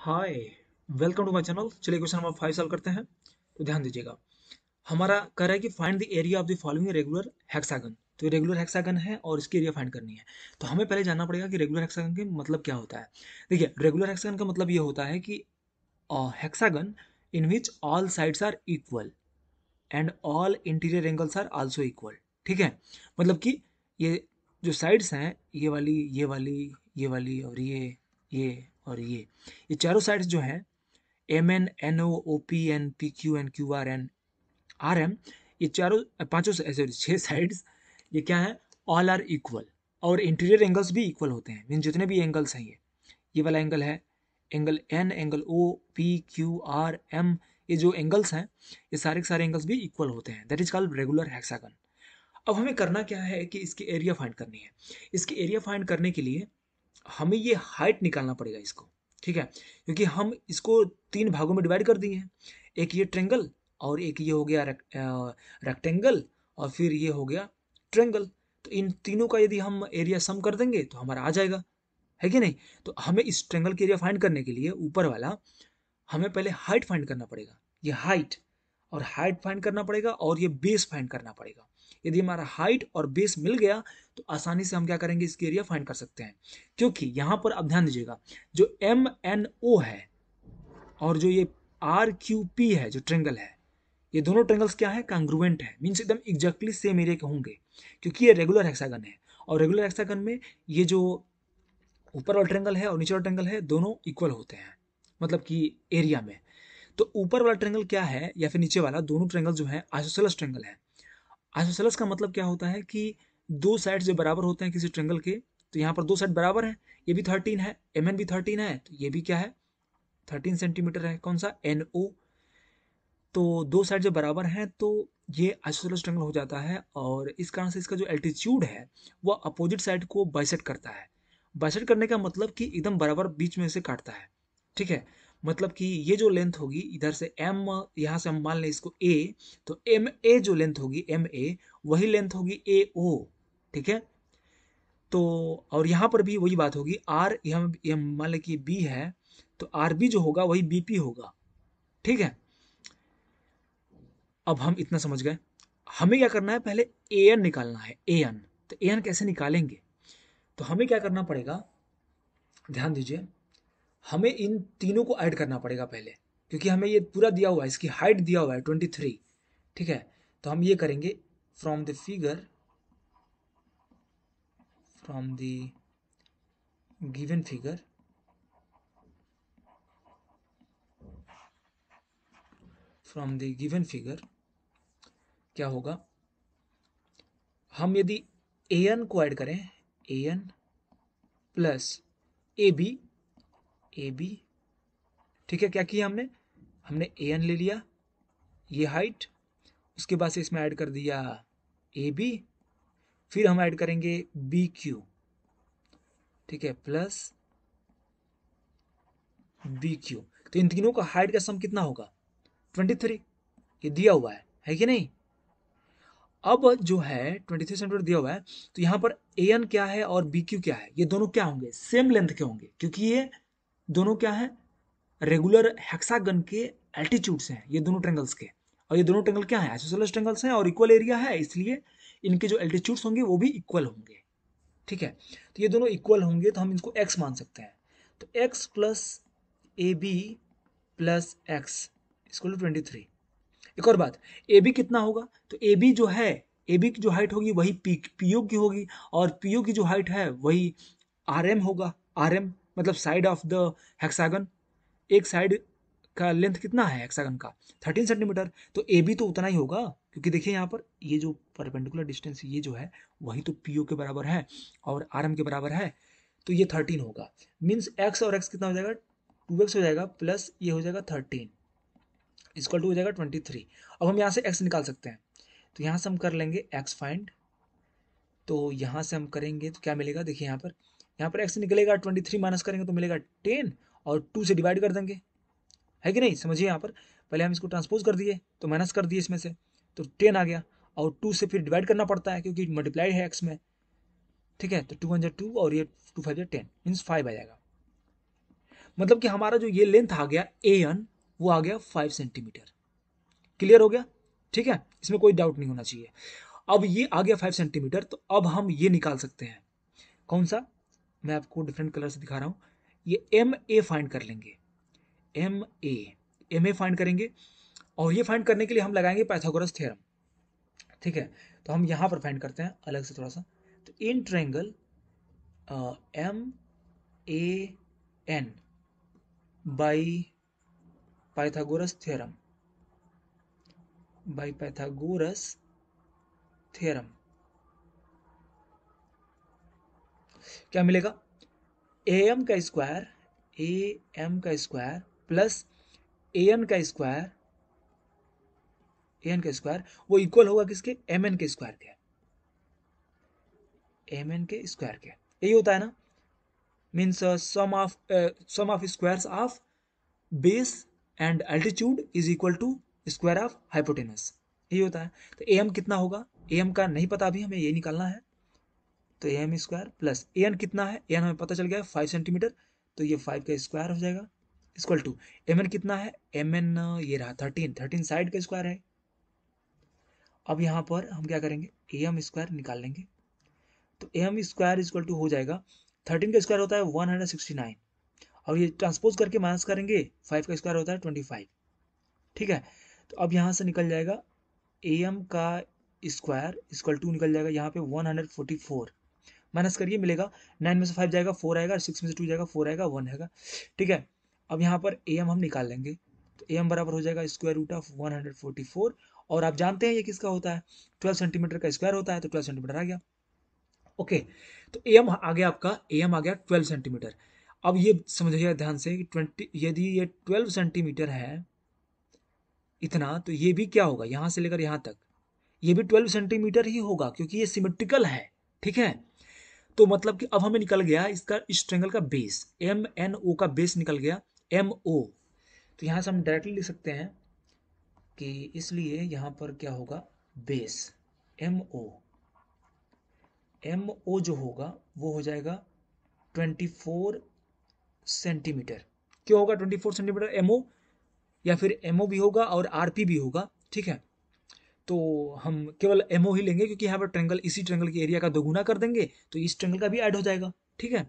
hi welcome to my channel चलिए question number five solve करते हैं तो ध्यान दीजिएगा हमारा कह रहा है कि find the area of the following regular hexagon तो ये रेगुलर हेक्सागन है और इसकी एरिया फाइंड करनी है तो हमें पहले जानना पड़ेगा कि रेगुलर हेक्सागन के मतलब क्या होता है देखिए रेगुलर हेक्सागन का मतलब ये होता है कि hexagon in which all sides are equal and all interior angles are also equal ठीक है मतलब कि ये जो साइड्स हैं ये वाली ये वाली ये वाली और ये ये और ये ये चारों साइड्स जो हैं M N N O O P N P Q N Q R N R M ये चारों पांचों सॉरी छः साइड्स ये क्या है ऑल आर इक्वल और इंटीरियर एंगल्स भी इक्वल होते हैं मीन जितने भी एंगल्स हैं ये ये वाला एंगल है angle N angle O P Q R M ये जो एंगल्स हैं ये सारे के सारे एंगल्स भी इक्वल होते हैं that is called regular hexagon अब हमें करना क्या है कि इसकी एरिया फाइंड करनी है इसकी एरिया फाइंड करने के लिए हमें ये हाइट निकालना पड़ेगा इसको ठीक है क्योंकि हम इसको तीन भागों में डिवाइड कर दिए हैं एक ये ट्रेंगल और एक ये हो गया रेक्टेंगल और फिर ये हो गया ट्रेंगल तो इन तीनों का यदि हम एरिया सम कर देंगे तो हमारा आ जाएगा है कि नहीं तो हमें इस ट्रेंगल के एरिया फाइंड करने के लिए ऊपर वाला हमें पहले हाइट फाइंड करना पड़ेगा ये हाइट और हाइट फाइंड करना पड़ेगा और ये बेस फाइंड करना पड़ेगा यदि हमारा हाइट और बेस मिल गया तो आसानी से हम क्या करेंगे इसकी एरिया फाइंड कर सकते हैं क्योंकि यहाँ पर अब ध्यान दीजिएगा जो एम एन ओ है और जो ये आर क्यू पी है जो ट्रेंगल है ये दोनों ट्रेंगल्स क्या है कांग्रुवेंट है मीन्स एकदम एग्जैक्टली सेम एरिया के होंगे क्योंकि ये रेगुलर हेक्सागन है और रेगुलर हेक्सागन में ये जो ऊपर वाला ट्रेंगल है और नीचे वाला ट्रेंगल है दोनों इक्वल होते हैं मतलब कि एरिया में तो ऊपर वाला ट्रेंगल क्या है या फिर नीचे वाला दोनों ट्रेंगल जो है आइसोसेलस ट्रेंगल है आइसोसेलस का मतलब क्या होता है कि दो साइड जो बराबर होते हैं किसी ट्रेंगल के तो यहाँ पर दो साइड बराबर है ये भी थर्टीन है एम भी थर्टीन है तो ये भी क्या है थर्टीन सेंटीमीटर है कौन सा एन ओ तो दो साइड जब बराबर हैं तो ये आइसोसेलस ट्रेंगल हो जाता है और इस कारण से इसका जो एल्टीट्यूड है वह अपोजिट साइड को बाइसेट करता है बाइसेट करने का मतलब कि एकदम बराबर बीच में से काटता है ठीक है मतलब कि ये जो लेंथ होगी इधर से एम यहाँ से हम मान लें इसको ए तो एम ए जो लेंथ होगी एम ए वही लेंथ होगी ए ओ ठीक है तो और यहाँ पर भी वही बात होगी आर यहाँ मान लें कि बी है तो आर बी जो होगा वही बी पी होगा ठीक है अब हम इतना समझ गए हमें क्या करना है पहले ए एन निकालना है ए एन तो ए एन कैसे निकालेंगे तो हमें क्या करना पड़ेगा ध्यान दीजिए हमें इन तीनों को ऐड करना पड़ेगा पहले क्योंकि हमें ये पूरा दिया हुआ है इसकी हाइट दिया हुआ है ट्वेंटी थ्री ठीक है तो हम ये करेंगे from the figure from the given figure from the given figure क्या होगा हम यदि ए एन को ऐड करें A N plus A B A B ठीक है क्या किया हमने हमने ए एन ले लिया ये हाइट उसके बाद से इसमें ऐड कर दिया ए बी फिर हम ऐड करेंगे बी क्यू ठीक है प्लस बी क्यू तो इन तीनों का हाइट का सम कितना होगा ट्वेंटी थ्री ये दिया हुआ है है कि नहीं अब जो है ट्वेंटी थ्री सेंटीमीटर दिया हुआ है तो यहां पर ए एन क्या है और बी क्यू क्या है ये दोनों क्या होंगे सेम लेंथ के होंगे क्योंकि ये दोनों क्या है रेगुलर हेक्सागन के एल्टीट्यूड्स हैं ये दोनों ट्रेंगल्स के और ये दोनों ट्रेंगल क्या है एसोसलस ट्रेंगल्स हैं और इक्वल एरिया है इसलिए इनके जो एल्टीट्यूड्स होंगे वो भी इक्वल होंगे ठीक है तो ये दोनों इक्वल होंगे तो हम इनको एक्स मान सकते हैं तो X plus A B plus X इसको ट्वेंटी थ्री एक और बात ए बी कितना होगा तो ए बी जो है ए बी की जो हाइट होगी वही पी पीओ की होगी और पी की जो हाइट है वही आर एम होगा आर एम मतलब साइड ऑफ द हेक्सागन एक साइड का लेंथ कितना है हेक्सागन का थर्टीन सेंटीमीटर तो ए बी तो उतना ही होगा क्योंकि देखिए यहाँ पर ये जो परपेंडिकुलर डिस्टेंस ये जो है वही तो पी के बराबर है और आर के बराबर है तो ये थर्टीन होगा मीन्स एक्स और एक्स कितना हो जाएगा टू एक्स हो जाएगा प्लस ये हो जाएगा थर्टीन इसक्वल टू हो जाएगा ट्वेंटी थ्री अब हम यहाँ से एक्स निकाल सकते हैं तो यहाँ से हम कर लेंगे एक्स फाइंड तो यहाँ से हम करेंगे तो क्या मिलेगा देखिए यहाँ पर यहाँ पर एक्स निकलेगा ट्वेंटी थ्री माइनस करेंगे तो मिलेगा टेन और टू से डिवाइड कर देंगे है कि नहीं समझिए यहाँ पर पहले हम इसको ट्रांसपोज कर दिए तो माइनस कर दिए इसमें से तो टेन आ गया और टू से फिर डिवाइड करना पड़ता है क्योंकि मल्टीप्लाइड है एक्स में ठीक है तो टू वन टू और ये two five ten means five आ जाएगा मतलब कि हमारा जो ये लेंथ आ गया ए एन वो आ गया फाइव सेंटीमीटर क्लियर हो गया ठीक है इसमें कोई डाउट नहीं होना चाहिए अब ये आ गया फाइव सेंटीमीटर तो अब हम ये निकाल सकते हैं कौन सा मैं आपको डिफरेंट कलर से दिखा रहा हूँ ये एम ए फाइंड कर लेंगे M A M A find करेंगे और ये फाइंड करने के लिए हम लगाएंगे पैथागोरस थ्योरम ठीक है तो हम यहाँ पर फाइंड करते हैं अलग से थोड़ा सा तो in triangle M A N by Pythagoras theorem by Pythagoras theorem क्या मिलेगा ए एम का स्क्वायर ए एम का स्क्वायर प्लस ए एन का स्क्वायर ए एन का स्क्वायर वो इक्वल होगा किसके एम एन के स्क्वायर के एम एन के स्क्वायर के यही होता है ना means sum of sum of squares of base and altitude is equal to square of hypotenuse यही होता है तो ए एम कितना होगा ए एम का नहीं पता अभी हमें ये निकालना है तो M square plus A N कितना है ए एन हमें पता चल गया है फाइव सेंटीमीटर तो ये फाइव का स्क्वायर हो जाएगा इक्वल टू एम एन कितना है एम एन ये रहा थर्टीन थर्टीन साइड का स्क्वायर है अब यहाँ पर हम क्या करेंगे ए एम स्क्वायर निकाल लेंगे तो A M square equal to हो जाएगा थर्टीन का स्क्वायर होता है वन हंड्रेड सिक्सटी नाइन और ये ट्रांसपोज करके माइनस करेंगे फाइव का स्क्वायर होता है ट्वेंटी फाइव ठीक है तो अब यहाँ से निकल जाएगा ए एम का स्क्वायर इक्वल टू निकल जाएगा यहाँ पे one hundred forty four minus करिए मिलेगा नाइन में से फाइव जाएगा फोर आएगा सिक्स में से टू जाएगा फोर आएगा वन आएगा ठीक है अब यहाँ पर ए हम निकाल लेंगे तो ए बराबर हो जाएगा square root of one hundred forty four और आप जानते हैं ये किसका होता है ट्वेल्व सेंटीमीटर का स्क्वायर होता है तो ट्वेल्व सेंटीमीटर आ गया ओके तो ए एम आ गया आपका ए एम आ गया ट्वेल्व सेंटीमीटर अब ये समझिएगा ध्यान से कि ट्वेंटी यदि ये ट्वेल्व सेंटीमीटर है इतना तो ये भी क्या होगा यहाँ से लेकर यहाँ तक ये भी ट्वेल्व सेंटीमीटर ही होगा क्योंकि ये सिमेट्रिकल है ठीक है तो मतलब कि अब हमें निकल गया इसका इस ट्रेंगल का बेस एम एन ओ का बेस निकल गया एम ओ तो यहाँ से हम डायरेक्टली लिख सकते हैं कि इसलिए यहाँ पर क्या होगा base M O M O जो होगा वो हो जाएगा ट्वेंटी फोर सेंटीमीटर क्यों होगा twenty four centimetre M O या फिर एम ओ भी होगा और आर पी भी होगा ठीक है तो हम केवल एमओ ही लेंगे क्योंकि यहाँ पर ट्रेंगल इसी ट्रेंगल के एरिया का दोगुना कर देंगे तो इस ट्रेंगल का भी ऐड हो जाएगा ठीक है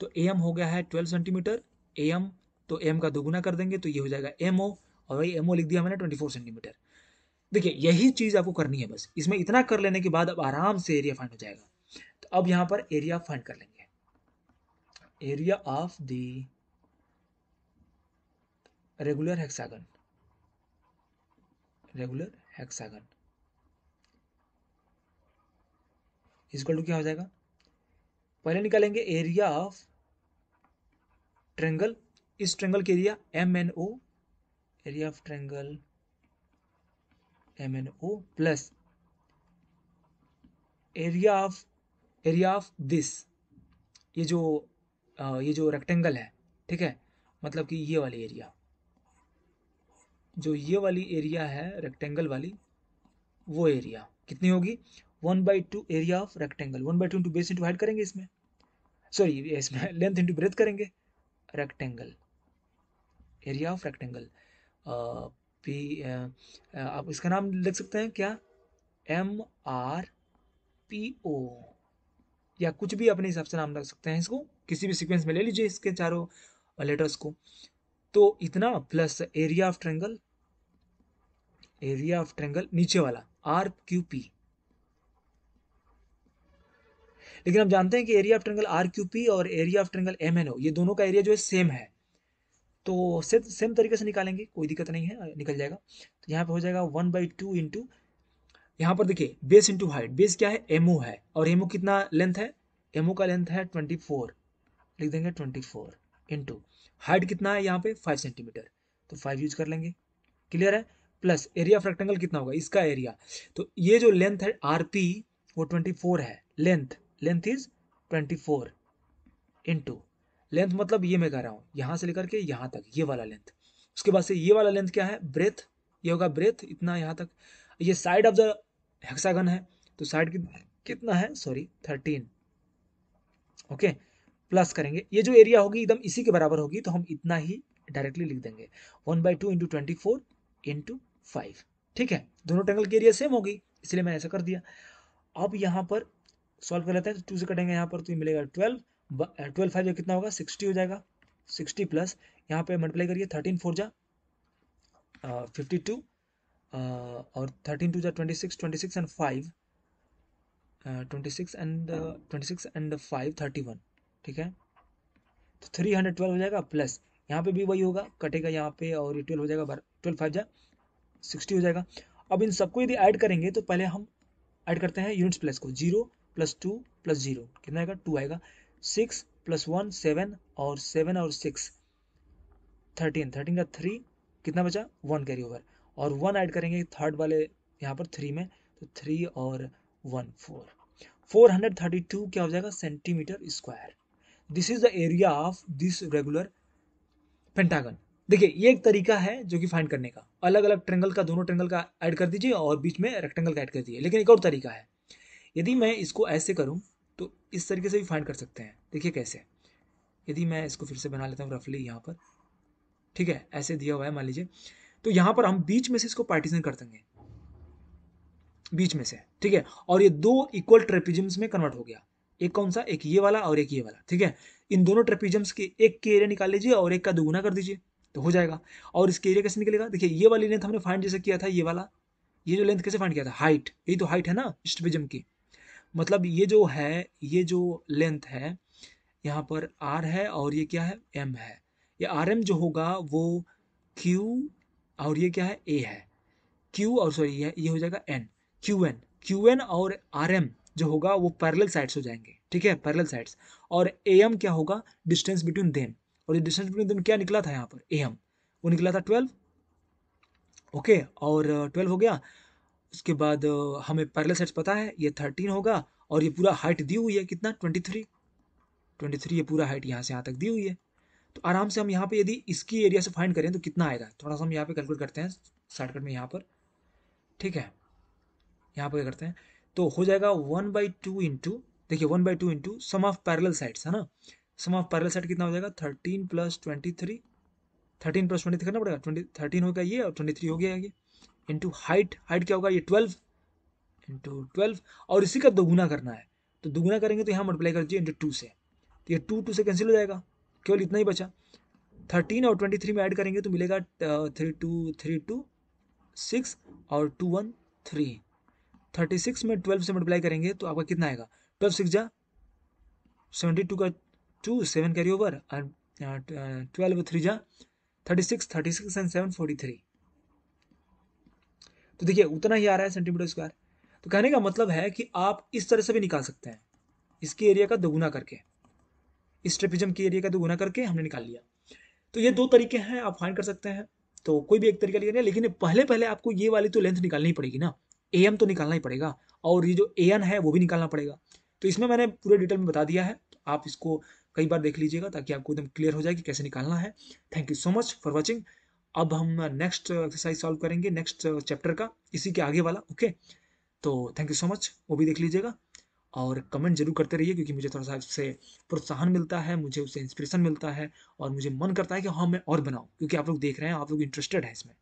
तो ए एम हो गया है ट्वेल्व सेंटीमीटर ए एम तो एम का दोगुना कर देंगे तो ये हो जाएगा एम और वही एम लिख दिया मैंने ट्वेंटी फोर सेंटीमीटर देखिए यही चीज़ आपको करनी है बस इसमें इतना कर लेने के बाद अब आराम से एरिया फाइंड हो जाएगा तो अब यहाँ पर एरिया फाइंड कर लेंगे area of the regular hexagon regular hexagon is equal to क्या हो जाएगा पहले निकालेंगे एरिया ऑफ ट्रेंगल इस ट्रेंगल के area M N O area of triangle M N O plus area of area of this ये जो ये जो रेक्टेंगल है ठीक है मतलब कि ये वाली एरिया जो ये वाली एरिया है रेक्टेंगल वाली वो एरिया कितनी होगी one by two area of rectangle one by two into base into height करेंगे इसमें सॉरी इसमें लेंथ इंटू ब्रेथ करेंगे rectangle area of rectangle P आप इसका नाम लिख सकते हैं क्या एम आर पी ओ या कुछ भी अपने हिसाब से नाम रख सकते हैं इसको किसी भी सीक्वेंस में ले लीजिए इसके चारों लेटर्स को तो इतना plus area of triangle area of triangle नीचे वाला आर क्यू पी लेकिन हम जानते हैं कि area of triangle R Q P और area of triangle M N O ये दोनों का एरिया जो है सेम है तो से, सेम तरीके से निकालेंगे कोई दिक्कत नहीं है निकल जाएगा तो यहाँ पर हो जाएगा वन बाई टू इंटू यहाँ पर देखिए बेस इंटू हाइट बेस क्या है एमओ है और एमओ कितना लेंथ है एमओ का लेंथ है ट्वेंटी फोर लिख देंगे ट्वेंटी फोर इंटू हाइट कितना है यहाँ पे फाइव सेंटीमीटर तो फाइव यूज कर लेंगे क्लियर है प्लस एरिया ऑफ रेक्टेंगल कितना होगा इसका एरिया तो ये जो लेंथ है आर पी वो ट्वेंटी फोर है length length is 24 into length मतलब ये मैं कह रहा हूँ यहाँ से लेकर के यहाँ तक ये वाला लेंथ उसके बाद से ये वाला लेंथ क्या है ब्रेथ ये होगा ब्रेथ इतना यहाँ तक ये साइड ऑफ द हेक्सागन है तो साइड कि, कितना है सॉरी थर्टीन ओके प्लस करेंगे ये जो एरिया होगी एकदम इसी के बराबर होगी तो हम इतना ही डायरेक्टली लिख देंगे one by two into twenty four into five ठीक है दोनों ट्रेंगल की एरिया सेम होगी इसलिए मैंने ऐसा कर दिया अब यहाँ पर सॉल्व कर लेते हैं टू तो से कटेंगे यहाँ पर तो ये मिलेगा ट्वेल्व ट्वेल्व फाइव कितना होगा सिक्सटी हो जाएगा सिक्सटी प्लस यहाँ पर मल्टीप्लाई करिए थर्टीन फोर जा फिफ्टी टू और थर्टीन टू जा twenty six twenty six and five twenty six and twenty six and five thirty one ठीक है तो थ्री हंड्रेड ट्वेल्व हो जाएगा प्लस यहाँ पे भी वही होगा कटेगा यहाँ पे और ये ट्वेल्व हो जाएगा ट्वेल्व फाइव जा सिक्सटी हो जाएगा अब इन सबको यदि ऐड करेंगे तो पहले हम ऐड करते हैं यूनिट्स प्लस को zero plus two plus zero कितना आएगा टू आएगा सिक्स प्लस वन सेवन और सेवन और सिक्स थर्टीन थर्टीन का थ्री कितना बचा वन कैरी ओवर और वन ऐड करेंगे थर्ड वाले यहाँ पर थ्री में तो थ्री और one four four hundred thirty two क्या हो जाएगा centimetre square this is the area of this regular pentagon देखिए ये एक तरीका है जो कि फाइंड करने का अलग अलग ट्रेंगल का दोनों ट्रेंगल का ऐड कर दीजिए और बीच में रेक्टेंगल का ऐड कर दीजिए लेकिन एक और तरीका है यदि मैं इसको ऐसे करूँ तो इस तरीके से भी फाइंड कर सकते हैं देखिए कैसे यदि मैं इसको फिर से बना लेता हूँ रफली यहाँ पर ठीक है ऐसे दिया हुआ है मान लीजिए तो यहाँ पर हम बीच में से इसको पार्टीशन कर देंगे बीच में से ठीक है और ये दो इक्वल ट्रेपिजम्स में कन्वर्ट हो गया एक कौन सा एक ये वाला और एक ये वाला ठीक है इन दोनों ट्रेपिजम्स के एक के एरिया निकाल लीजिए और एक का दोगुना कर दीजिए तो हो जाएगा और इसके एरिया कैसे निकलेगा देखिए ये वाली लेंथ हमने फाइंड जैसे किया था ये वाला ये जो लेंथ कैसे फाइंड किया था हाइट यही तो हाइट है ना स्ट्रेपिजम की मतलब ये जो है ये जो लेंथ है यहाँ पर आर है और ये क्या है एम है ये आर एम जो होगा वो क्यू और ये क्या है ए है क्यू और सॉरी ये ये हो जाएगा N Q N Q N और आर एम जो होगा वो पैरेलल साइड्स हो जाएंगे ठीक है पैरेलल साइड्स और ए एम क्या होगा डिस्टेंस बिटवीन देम और ये डिस्टेंस बिटवीन देम क्या निकला था यहाँ पर ए एम वो निकला था ट्वेल्व ओके और ट्वेल्व हो गया उसके बाद हमें पैरेलल साइड्स पता है ये थर्टीन होगा और ये पूरा हाइट दी हुई है कितना ट्वेंटी थ्री ट्वेंटी थ्री ये पूरा हाइट यहाँ से यहाँ तक दी हुई है तो आराम से हम यहाँ पे यदि इसकी एरिया से फाइंड करें तो कितना आएगा थोड़ा सा हम यहाँ पे कैलकुलेट करते हैं शॉर्टकट में यहाँ पर ठीक है यहाँ पर क्या करते हैं तो हो जाएगा वन बाई टू इंटू देखिए one by two into sum of parallel sides है ना सम ऑफ पैरल साइड कितना हो जाएगा thirteen plus twenty three thirteen plus twenty करना पड़ेगा ट्वेंटी थर्टीन हो गया ये और ट्वेंटी थ्री हो गया ये इंटू हाइट हाइट क्या होगा ये ट्वेल्व इंटू ट्वेल्व और इसी का दोगुना करना है तो दोगुना करेंगे तो यहाँ मल्टीप्लाई कर दीजिए इंटू टू से तो ये टू टू से कैंसिल हो जाएगा केवल इतना ही बचा थर्टीन और ट्वेंटी थ्री में ऐड करेंगे तो मिलेगा three two three two six और two one three thirty six में ट्वेल्व से मल्टीप्लाई करेंगे तो आपका कितना आएगा ट्वेल्व सिक्स जा सेवेंटी टू का टू सेवन कैरी ओवर और ट्वेल्व थ्री जा thirty six thirty six and seven forty three तो देखिए उतना ही आ रहा है सेंटीमीटर स्क्वायर तो कहने का मतलब है कि आप इस तरह से भी निकाल सकते हैं इसके एरिया का दोगुना करके इस ट्रेपिजम के एरिया का दोगुना करके हमने निकाल लिया तो ये दो तरीके हैं आप फाइंड कर सकते हैं तो कोई भी एक तरीका लेना लेकिन पहले पहले आपको ये वाली तो लेंथ निकालनी पड़ेगी ना ए एम तो निकालना ही पड़ेगा और ये जो ए एन है वो भी निकालना पड़ेगा तो इसमें मैंने पूरे डिटेल में बता दिया है तो आप इसको कई बार देख लीजिएगा ताकि आपको एकदम क्लियर हो जाए कि कैसे निकालना है thank you so much for watching अब हम नेक्स्ट एक्सरसाइज सॉल्व करेंगे नेक्स्ट चैप्टर uh, का इसी के आगे वाला ओके तो थैंक यू सो मच वो भी देख लीजिएगा और कमेंट जरूर करते रहिए क्योंकि मुझे थोड़ा सा उससे प्रोत्साहन मिलता है मुझे उससे इंस्पिरेशन मिलता है और मुझे मन करता है कि हाँ मैं और बनाऊँ क्योंकि आप लोग देख रहे हैं आप लोग इंटरेस्टेड हैं इसमें